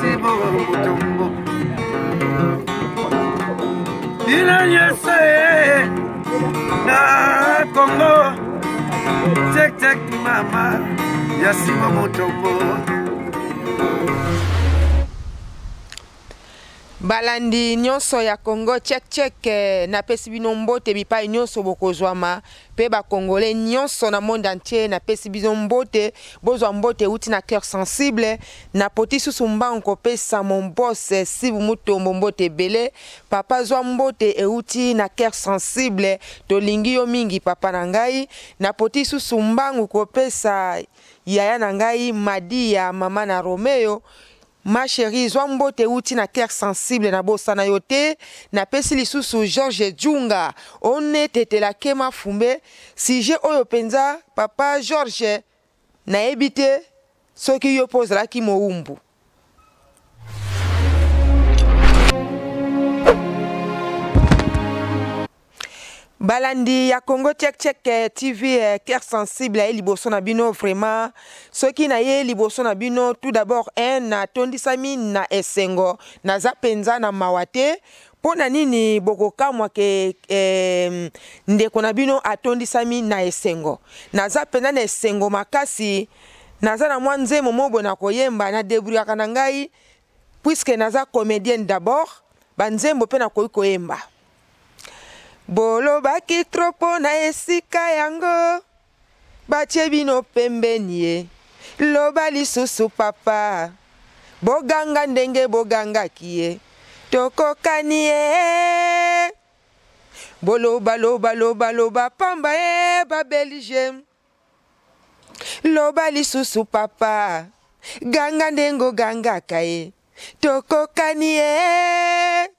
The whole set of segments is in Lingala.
sibo mutombo ina nyese na kongo tek tek mama ya sibo mutombo balandi nyonso ya kongo chekchek eh, napesi bino mbote bipai nyonso bokozwama mpe bakongole nyonso na monde entier napesi bino mbote bozwa mbote euti na cœur sensible napoti susu mbangu kopesa mombose eh, sibu mutombo mbote ebele papa zwa mbote euti eh, na cœur sensible tolingi yo mingi papa na ngai napoti susu mbangu kopesa yaya na ngai madi ya mama na romeo ma sheri zwa mbote euti na terre sensible na bosana yo te napesi lisusu george junga onetetela kema fumbe sujet oyo mpenza papa george nayebi te soki yo mpo ozalaki mowumbu balandi ya congo tchekchek eh, tv eh, cœur sensible ye eh, liboso na bino vraiment soki naye liboso na bino tout d'abord un natondisami na esengo naza mpenza na mawa te mpo na nini bokokamwa ke eh, ndeko na bino atondisami na esengo naza mpenza na esengo makasi naza na mwa nzemo moboye na koyemba nadebrouillaka na ngai puiske naza comédienne d'abord banzembo mpe nakoki koyemba bolobaki tro mpo na esika yango batie bino pembeni ye loba lisusu papa boganga ndenge bogangaki ye tokokani ye boloba loba loba loba pamba ye babelge loba lisusu papa ganga ndenge ogangaka ye tokokani ye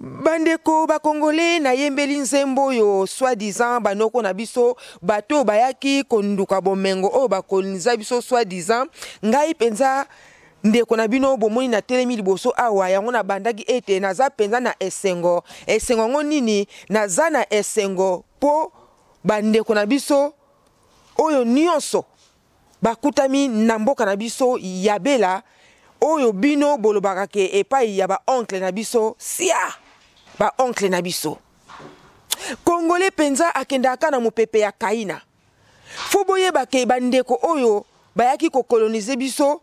bandeko bakongole nayembeli nzembo oyo soi-disant banoko na biso bato oyo bayaki konduka bomengo oyo bakoloniza biso soi-disant ngai mpenza ndeko na bino bomoni natelemi liboso awa yango nabandaki ete naza mpenza na esengo esengo yango nini naza na esengo mpo bandeko na biso oyo nyonso bakutami na mboka na biso ya bela oyo bino bolobaka ke epai ya baonkle na biso sia baonkle na biso kongole mpenza akendaka na mopepe ya kaina fo boyeba ke bandeko oyo bayaki kokolonize biso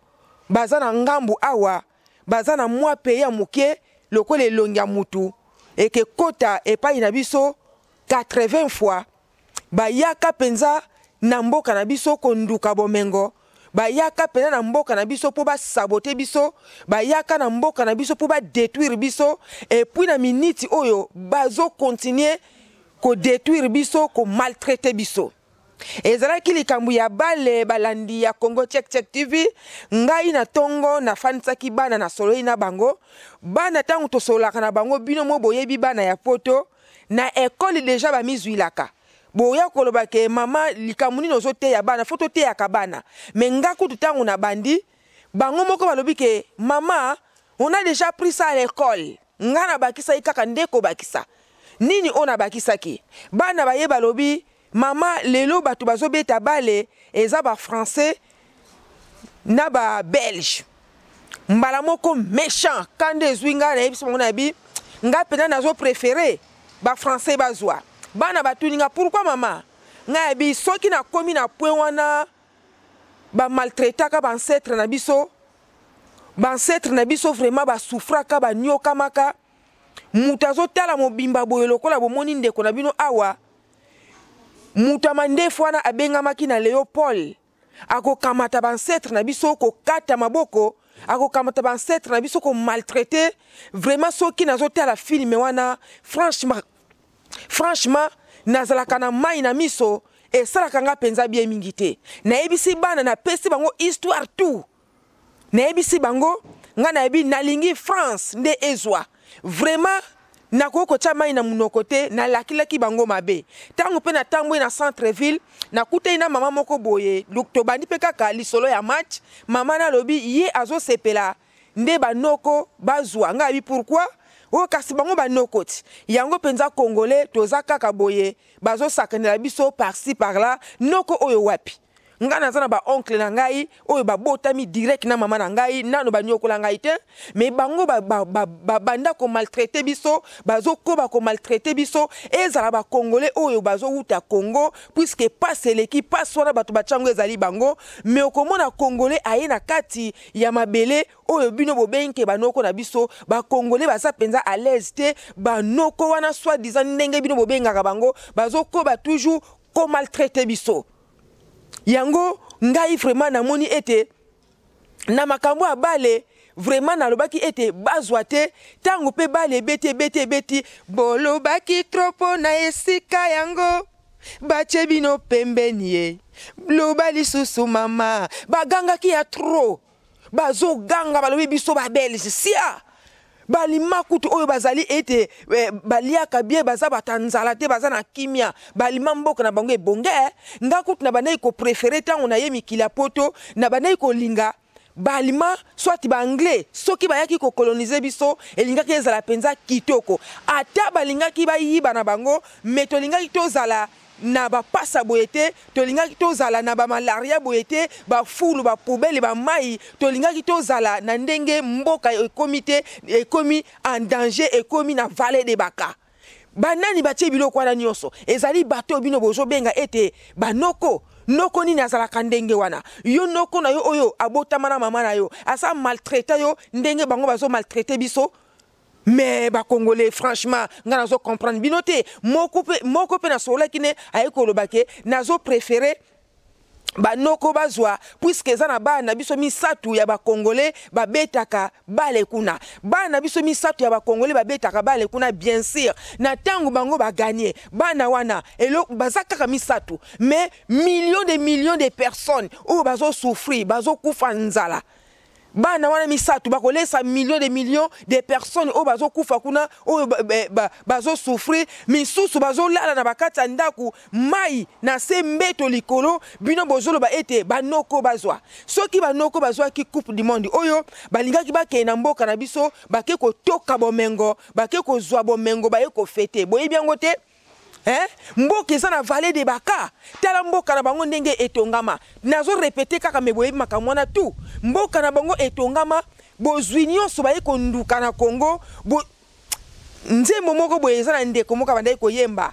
baza na ngambu awa baza na mwa pei ya moke lokola elongi ya mutu ekekota epai na biso 80 fois bayaka mpenza na mboka na biso konduka bomengo bayaka mpenza na mboka na biso mpo basabote biso bayaka na mboka na biso mpo badétruire biso epuis na miniti oyo bazokontinue kodétruire biso komaltraite biso ezalaki likambo ya bale balandi ya congo checkcheck tv ngai na ntongo nafandisaki bana nasololi na bango bana ntango tosololaka na bango bino mo boyebi bana ya poto na ekole deja bamizwilaka boya koloba ke mama likambo nini ozoteya bana fo toteyaka bana me nga kutu ntango na bandi bango moko balobi ke mama on a déjà pris ça à l'école nga nabakisa ye kaka nde kobakisa nini oyo nabakisaki bana baye balobi mama lelo bato bazobeta bale eza bafrançais na babelge mbala moko méchant kanda ezwi nga nayebi so bango nayebi nga mpena nazopréféré bafrançais bazwa bana batuninga pourkui mama ngai yebi soki nakomi na pwe wana bamaltraitaka bancetre na biso bancetre na biso vraiment basufraka baniokamaka moto azotala mobimba boye lokola bomoni ndeko na bino awa moto ya mandefu wana abengamaki na léopold akokamata bancetre na biso kokata maboko akokamata bancetre na biso komaltraite vraiment soki nazotala filme wana franchement franchement nazalaka na mai na miso esalaka nga mpenza bie mingi te nayebisi bana napesi bango histoire tout nayebisi bango nga nayebi nalingi france nde ezwa vraiment nakoki kotya mai na munoko te nalakilaki bango mabe ntango mpe natambwi na centre ville nakutani na mama moko boye tobandi mpe kaka lisolo ya match mama nalobi ye azosepela nde banoko bazwa nga yabi pourkui oyo oh, kasi bango banoko ti yango mpenza congolais toza kaka boye bazosakanela biso parci parla noko oyo wapi Ngana zana ba oncle na ngai oyo direct na mama na ngai nano baniokola ngai mais bango ba ba, ba, ba, maltraiter biso ko maltraiter biso ezala congolais oyo uta congo puiske pase ki qui passe soit batya ezali bango mais okomona congolais aye na kati ya mabele oyo bino bobenke banoko na biso congolais baza penza à l'aise te banoko wana soi disant ndenge bino bazo bango ba toujours maltraiter biso yango ngai vraiment namoni ete na makambo ya bale vraiment nalobaki ete bazwa te ntango mpe bale ebeti ebeti ebeti bolobaki tro mpo na esika yango batie bino pembeni ye loba lisusu mama bagangaki ya tro bazoganga balobi biso babelge sia balima kutu oyo bazali ete eh, baliaka bie baza bata nzala te baza na kimia balima mboka na bango ebonge nga kutu na bandeki koprefere ntango na ye mikili ya poto na bandeki kolinga balima swati baanglais soki bayaki kokolonize biso elingaki ezala mpenza kitoko ata balingaki bayiba na bango me tolingaki tozala na bapasa boye te tolingaki tozala na bamalaria boye te bafulu bapoubele bamai tolingaki tozala na ndenge mboka ekomi te ekomi en danger ekomi na vale de baka banani batie biloko wana nyonso ezali bato oyo bino bozobenga ete banoko noko nini azalaka ndenge wana yo noko na yo oyo abotama na mama na yo asa maltraite yo ndenge bango bazomaltraite biso me bah, congolais franchement nous nazo comprendre bino te n'a na moko mpe nasololaki ne ayei ba ke nazopréféré banoko bazwa zana za na bana biso misatu ya ba betaka bale kuna na biso misatu ya ba betaka bale kuna bien sûr na tangu bango ba Ba na wana elo baza kaka misatu mais millions de millions de personnes bazo souffrir bazo nzala bana wana misato bakolesa million de millions de personnes oyo kufakuna, kuna bazo souffrir misusu lala na bakata ndaku mai na se likolo bino ba ete banoko bazwa soki banoko ki coupe du monde oyo ki bakende na mboka na biso bake toka bomengo bake zwa bomengo ba kofete fete boyi biangote eh? mboka eza na vale de baka tala mboka na bango ndenge etongama nazorepete kaka me boyebi makambo wana tu mboka na bango etongama bozwi nyonso baye konduka na kongo bo... nzembo moko boye eza na ndeko moko abandaki koyemba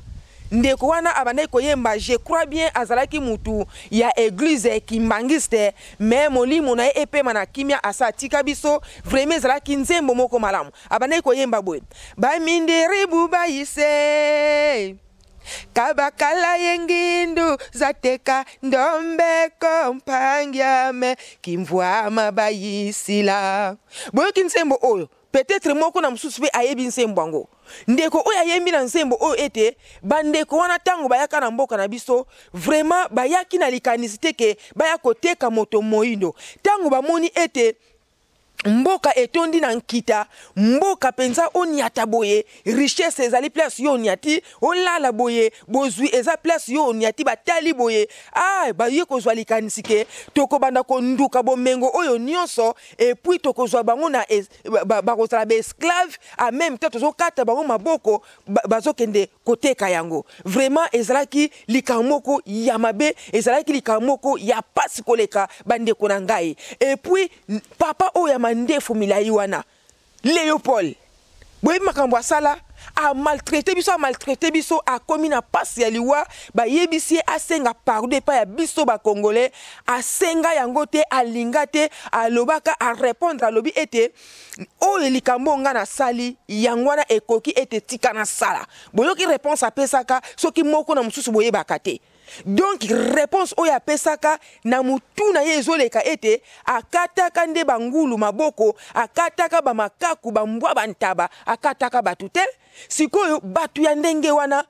ndeko wana abandaki koyemba je crois bien azalaki mutu ya eglize kimbangiste me molimo na ye epema na kimia asa atika biso vraimen ezalaki nzembo moko malamu abandaki koyemba boye baminderibu bayise kabakala ye ngindu zateka ndombeko mpangi ame kimvwama bayisila boyoki nsembo oyo peut-être moko na mosusu mpe ayebi nsembo yango ndeko oyo ayembi na nsembo oyo ete bandeko wana ntango bayaka na mboka na biso vraimen bayaki na likanisi te ke baya koteka moto moyindo ntango bamoni ete mboka etondi na nkita mboka penza onyata boye richesse ezali place yo o l'a la boye bozwi eza place yo onia batali boye ai baye kozwa likanisi banda ko nduka bomengo oyo nyonso epuis Toko bango na es, bakozala esclave, a ah, même te tozokata bango maboko bazokende koteka yango vraiment ezalaki lika moko ya mabe ezalaki likambo moko ya mpasi koleka bande na ngai puis papa oyo ya mandefu milayi wana leopold boyebi makambo asala amaltraite biso amaltraite biso akómi na mpasi ya liwa bayebisi ye asenga pardon epai ya biso bacongolais asenga yango te alinga te alobaka arépondre alobi ete oyo likambo nga nasali yango wana ekoki ete tika nasala boyoki réponse apesaka soki moko na mosusu boyebaka te donc réponse au Pesaka na motu na ye ete akataka nde bangulu maboko akataka bamakaku bambwa bantaba akataka batute. te sikoyo batu ya ndenge wana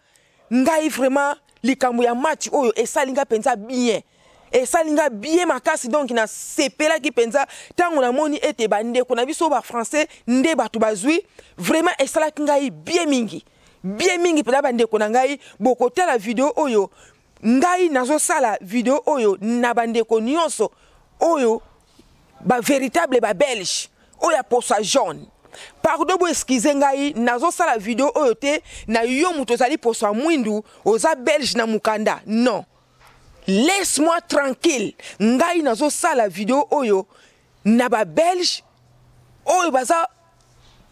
ngai vraiment li ya match oyo pensa nga Esalinga bien esali nga bien makasi donc pensa mpenza ntango moni ete bande konabiso ba français, nde batuba bazwi vraiment esalak bien mingi bien mingi bande bandeko konangai, tel la video oyo ngai nazosala video oyo na bandeko nyonso oyo bavéritable babelge oyo ya posa jaune pardon bo eskize ngai nazosala video oyo te na yo moto ozali posa mwindu oza belge na mokanda non laisse moi tranquille ngai nazosala video oyo na babelge oyo baza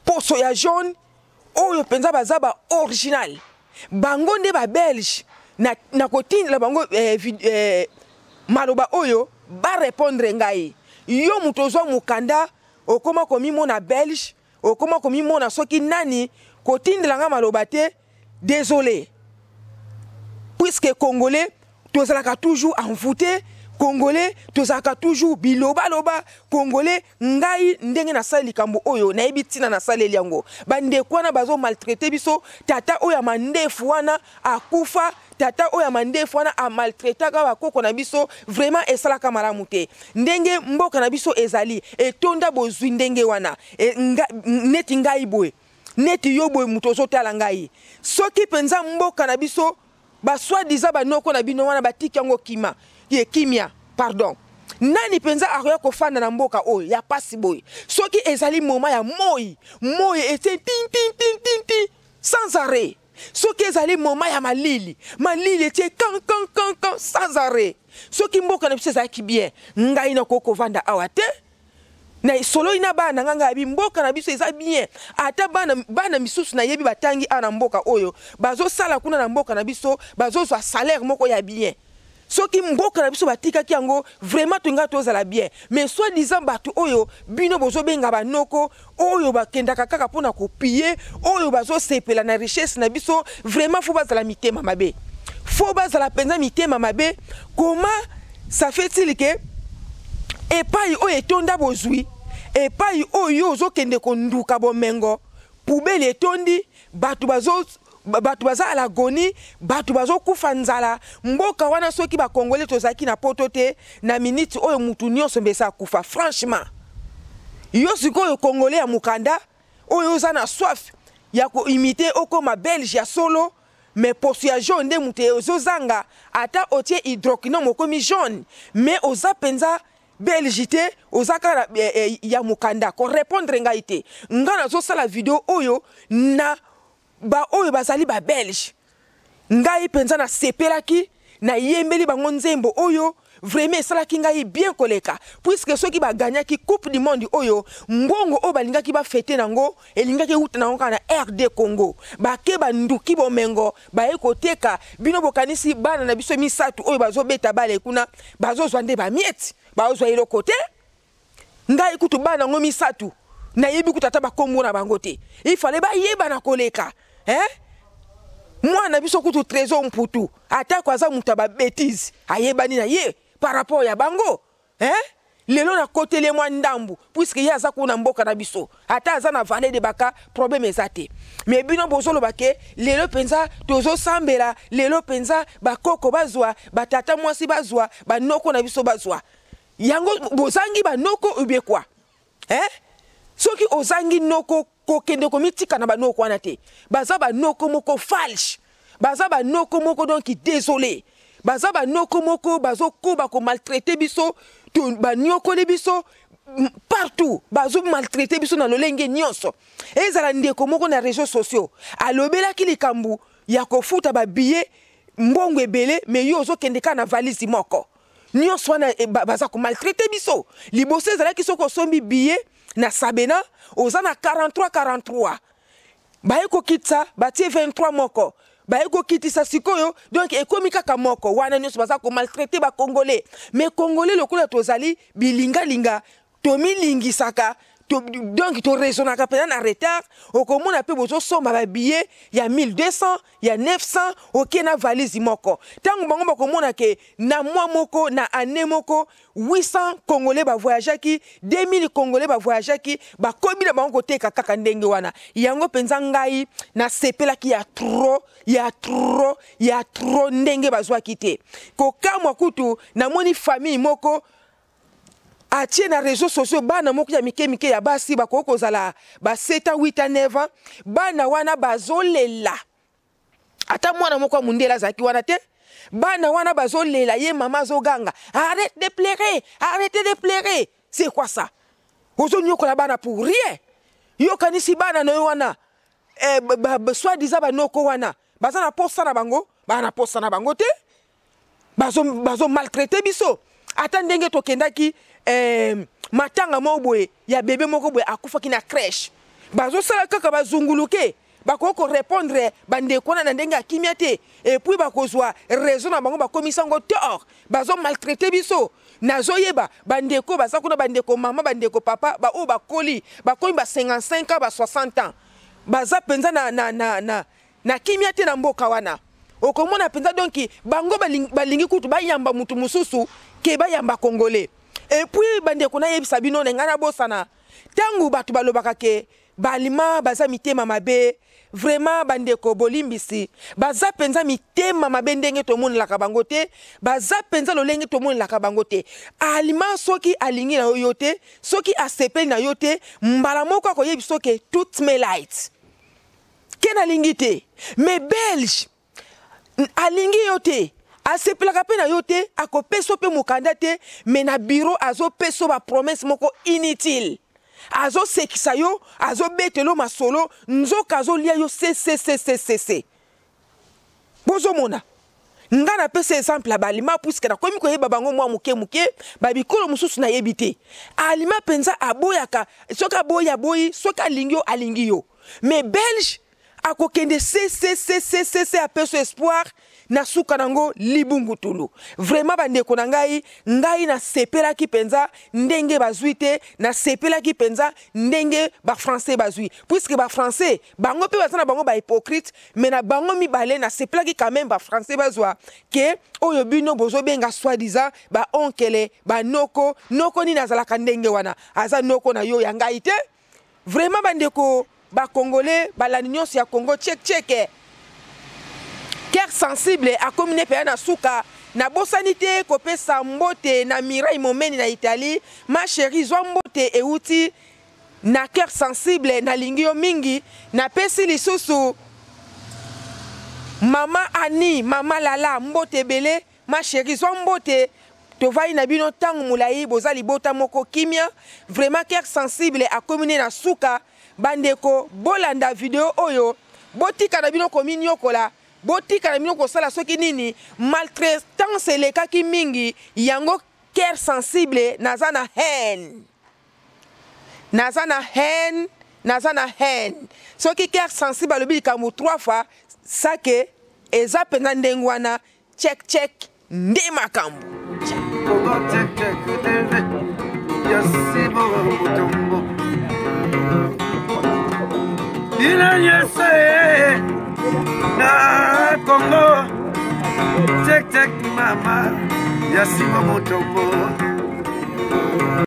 poso ya jaune oyo mpenza baza baoriginal bango nde babelge na, na bango eh, eh, maloba oyo répondre ngai yo moto ozwa okoma okóma mona belge komi komimona soki nani kotindela nga maloba te désolé puisque congolais tozalaka toujours envoûté congolais tozalaka toujours loba, congolais ngai ndenge sali kambo oyo sali liango, bande yango na bazo maltraité biso tata oyo ya mandefu akufa tata oyo ya mandefu wana amaltretaka bakoko na biso vraiment esalaka malamu te ndenge mboka na biso ezali etonda bozwi ndenge wana e, nga, neti ngai boye neti yo boye moto ozotala ngai soki mpenza mboka na biso baswadiza banoko na bino wana batiki yango kima ye kimia pardon nani mpenza akoya kofanda na mboka oyo ya mpasi boye soki ezali moma ya moi moi ete tintintintinti sans arret soki ezali moma ya malili malili etie kankankankan sans arret soki mboka na biso ezalaki bien ngai nakoki kovanda awa te na sololi na bana na ngai ngayebi mboka na biso eza bien ata bana, bana misusu nayebi batangi awa na mboka oyo bazosala kuna na mboka na biso bazozwa salaire moko ya bien soki mboka na biso batikaki yango vraiment tolinga tozala bien mais soi disant bato oyo bino bozobenga banoko oyo bakendaka kaka mpona kopie oyo bazosepela na richesse na biso vraiment fo bazala mitema mabe fo bazala mpenza mitema mabe comment ça fait-il ke epai oyo etonda bozwi epai oyo ozokende konduka bomengo poubele etondi bato bato baza ala goni bato bazokufa nzala mboka wana soki bakongole tozaki na poto te na miniti oyo mutu nyonso mbesa akufa franchement yo sikoyo kongole ya mukanda oyo oza na soif ya koimite ma belge ya solo me posu ya jaune nde moto ozozanga ata otie hydroquinome okómi jaune me oza mpenza belge te oza kaka eh, eh, ya mokanda korépondre ngai te ngai nazosala video oyo na baoyo bazali babelge ngai mpenza nasepelaki nayembeli bango nzembo oyo vraimen esalaki ngai bien koleka puiske soki baganyaki coupe du monde oyo mbongo oyo balingaki bafete nango elingaki euta nango kaka na rd congo bake banduki bomengo baye koteka bino bokanisi bana na biso misato oyo bazobeta bale kuna bazozwa nde bamieti bazozwa eloko te ngai kutu bana yango misato nayebi kutu ata bakombona bango te ifale bayebana koleka eh? mwana biso kutu trésor mputu atako aza moto ya babétise ayebani na ye par rapport ya bango eh? lelo nakoteli mwa ndambu puiske ye aza kuna mboka na biso ata aza na vale de baka probleme eza te me bino bozoloba ke lelo mpenza tozosambela lelo mpenza bakoko bazwa batata mwasi bazwa banoko na biso bazwa yango bozangi banoko ubie kwa eh? soki ozangi noko kokende komitika na banoko wana te baza banoko moko falshe baza banoko moko donki désolé baza banoko moko bazokoba komaltraite biso baniokoli biso partout bazomaltraite biso na lolenge nyonso ezala ndeko moko na réseau sociaux alobelaki likambo ya kofuta babillet mbongo ebele me yo ozokende kaka na valisi moko nyonso wana eh, baza komaltraite biso liboso ezalaki soki osombi billet na sabena oza na 43 43 baye kokitisa batie 23 moko baye kokitisa sikoyo donk ekómi kaka moko wana nyonso baza komaltraite bakongolais me kongolais lokola tozali bilingalinga tomilingisaka donc à mpenza na retard okomona billet il y a 1200 il y a 900 oke na valise moko bon bango bakomona ke na mwa moko na année moko 800 congolais qui 2000 congolais bavoyageaki bakomi na bon côté kaka ndenge wana yango mpenza ngai y a trop il y a trop ndenge bazwaki te kokamwa kutu moni famille moko atie na réseau sociaux bana moko ya mike mike ya basi bakoki kozala ba 7 8 9 bana wana bazolela ata mwana moko ya mondele azalaki wana te bana wana bazolela ye mama azoganga arrête de pleurer arrête de pleurer c'est quoi ça ozonyokola bana pour rien yokanisi bana na yo wana eh, swadiza banoko wana baza na posa na bango baza na posa na bango te bazomaltraite bazo biso ata ndenge tokendaki eh, matanga moko boye ya bebe moko boye akufaki na crèche bazosala kaka bazunguluke bakoki korépondre bandeko wana na ndenge ya kimia te epuis bakozwa réseau na bango bakomisa yango tort bazomaltraite biso nazoyeba bandeko baza kuna bandeko mama bandeko papa baoyo bakoli bakomi ba 55 ans ba 60 ans baza mpenza na, na, na, na, na kimia te na mboka wana okomona mpenza donki bango balingi, balingi kutu bayamba motu mosusu ke bayamba congolais epuis bandeko nayebisa bino na ngai nabosana ntango bato balobaka ke balima baza mitema mabe vraimen bandeko bolimbisi baza mpenza mitema mabe ndenge tomonelaka bango te baza mpenza lolenge tomonelaka bango te alima soki alingi na yo te soki asepeli na yo te mbala moko akoyebi soki tout melite ke nalingi te me belge alingi yo te asepelaka mpe na yo te akopesa mpe mokanda te me na biro azopesa bapromese moko inutile azosekisa yo azobetela masolo nzoka azolia yo sesesesesese bozomona ngai napesa exemple ya balima puiske nakomi koyeba bango mwa moke moke babikolo mosusu nayebi te alima mpenza aboyaka soki aboyi aboyi soki alingi yo alingi yo me belge akokende ccccc apeso espoir na suka nango, libungutulu Vraiment, bandeko na ngai ngai nasepelaki mpenza ndenge bazwi te nasepelaki penza ndenge bafrançais bazwi puiske bafrançais bango mpe baza na bango bahypocrite me na bango mibale nasepelaki quand même bafrançais bazwa ke oyo bino bozobenga soi-disant baonkele ba noko noko nini azalaka ndenge wana aza noko na yo yangaite vraiment te vraimat bandeko bakongole balandi nyonso ya kongo tchekcheke ker sensible akomi ne pela na suka nabosani te kopesa mbote na mirai momeni na italie ma sheri zwa mbote euti na ker sensible nalingi yo mingi napesi lisusu mama ani mama lala mbote ebele ma sheri zwa mbote tovandi na bino ntango molai boza libota moko kimia vraiment ker sensible akomi ne na suka bandeko bolanda video oyo botika na bino kominiokola botika na bino kosala soki nini maltraitance elekaki mingi yango cœur sensible naza na haine naza na haine naza na haine soki cœur sensible alobi likambo trois fois sake eza mpenza ndenge wana chekchek nde makambo yes, bina nyonso ye na kongo tektek mama ya nsima motongo